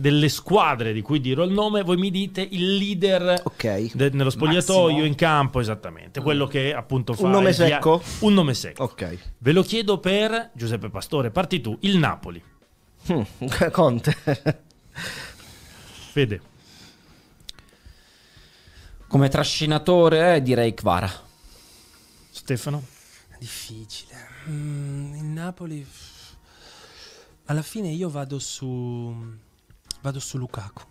delle squadre di cui dirò il nome, voi mi dite il leader okay. de- nello spogliatoio Massimo. in campo, esattamente, quello che appunto fa... Un nome secco? Via- un nome secco. Ok. Ve lo chiedo per Giuseppe Pastore, parti tu, il Napoli. Hm, Conte. Fede. Come trascinatore eh, direi Kvara. Stefano? Difficile. Mm, il Napoli... Alla fine io vado su... Vado su Lukaku.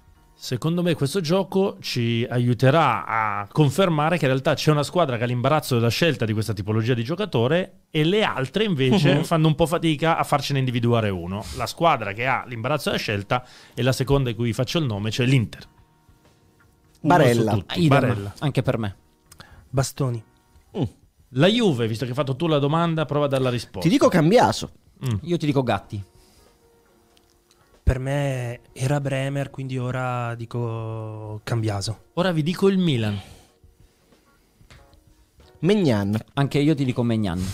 Secondo me questo gioco ci aiuterà a confermare che in realtà c'è una squadra che ha l'imbarazzo della scelta di questa tipologia di giocatore e le altre invece uh-huh. fanno un po' fatica a farcene individuare uno. La squadra che ha l'imbarazzo della scelta è la seconda di cui faccio il nome, cioè l'Inter. Barella. Barella. Anche per me. Bastoni. Mm. La Juve, visto che hai fatto tu la domanda, prova a dare la risposta. Ti dico Cambiaso. Mm. Io ti dico Gatti per me era Bremer, quindi ora dico Cambiaso. Ora vi dico il Milan. Megnan. Anche io ti dico Megnan. Un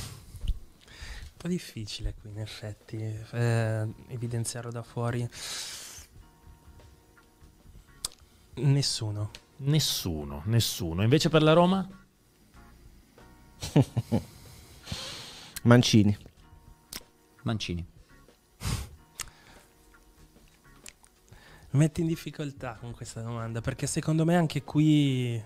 po' difficile qui, in effetti, eh, evidenziarlo da fuori. Nessuno. Nessuno, nessuno. Invece per la Roma? Mancini. Mancini. metti in difficoltà con questa domanda, perché secondo me anche qui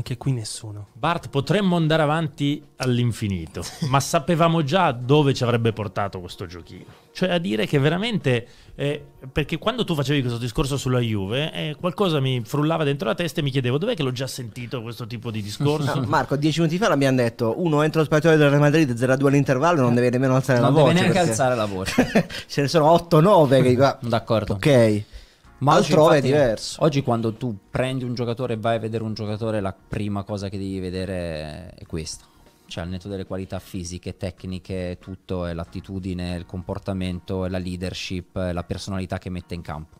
anche qui nessuno. Bart, potremmo andare avanti all'infinito, ma sapevamo già dove ci avrebbe portato questo giochino. Cioè a dire che veramente, eh, perché quando tu facevi questo discorso sulla Juve, eh, qualcosa mi frullava dentro la testa e mi chiedevo dov'è che l'ho già sentito questo tipo di discorso. No, Marco, dieci minuti fa l'abbiamo detto, uno entra allo spettatore del Real Madrid 0-2 all'intervallo, non deve nemmeno alzare non la voce. Non deve neanche perché... alzare la voce. Ce ne sono 8-9 che... D'accordo. Ok. Ma oggi, altrove infatti, è eh, diverso. Oggi quando tu prendi un giocatore e vai a vedere un giocatore, la prima cosa che devi vedere è questa. Cioè, al netto delle qualità fisiche, tecniche, tutto, è l'attitudine, il comportamento, è la leadership, è la personalità che mette in campo.